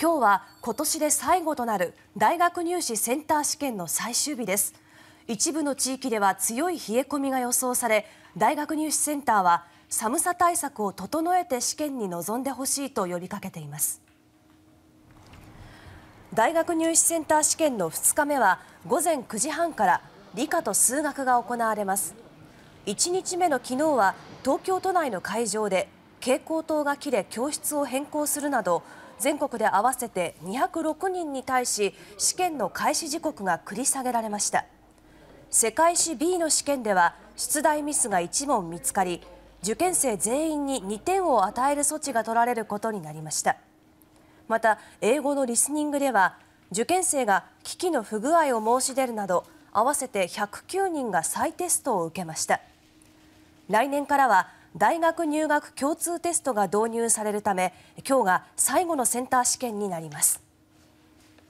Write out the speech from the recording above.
今日は今年で最後となる大学入試センター試験の最終日です一部の地域では強い冷え込みが予想され大学入試センターは寒さ対策を整えて試験に臨んでほしいと呼びかけています大学入試センター試験の2日目は午前9時半から理科と数学が行われます1日目の昨日は東京都内の会場で蛍光灯が切れ教室を変更するなど全国で合わせて206人に対し試験の開始時刻が繰り下げられました世界史 B の試験では出題ミスが1問見つかり受験生全員に2点を与える措置が取られることになりましたまた英語のリスニングでは受験生が機器の不具合を申し出るなど合わせて109人が再テストを受けました来年からは大学入学共通テストが導入されるため今日が最後のセンター試験になります。